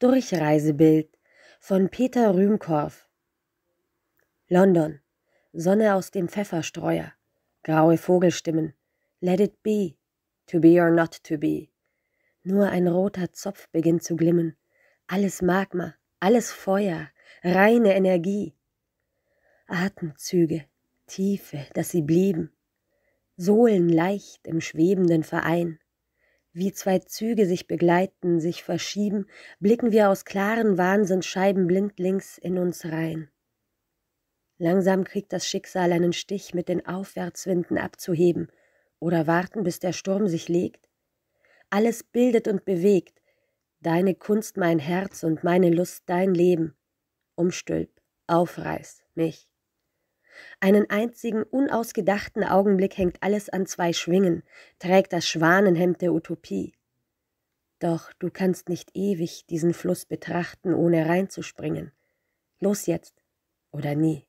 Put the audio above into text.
Durchreisebild von Peter Rühmkorff. London. Sonne aus dem Pfefferstreuer. Graue Vogelstimmen. Let it be. To be or not to be. Nur ein roter Zopf beginnt zu glimmen. Alles Magma, alles Feuer, reine Energie. Atemzüge, Tiefe, dass sie blieben. Sohlen leicht im schwebenden Verein. Wie zwei Züge sich begleiten, sich verschieben, blicken wir aus klaren Wahnsinnsscheiben blindlings in uns rein. Langsam kriegt das Schicksal einen Stich, mit den Aufwärtswinden abzuheben oder warten, bis der Sturm sich legt. Alles bildet und bewegt, deine Kunst mein Herz und meine Lust dein Leben. Umstülp, aufreiß mich. Einen einzigen unausgedachten Augenblick hängt alles an zwei Schwingen, trägt das Schwanenhemd der Utopie. Doch du kannst nicht ewig diesen Fluss betrachten, ohne reinzuspringen. Los jetzt oder nie.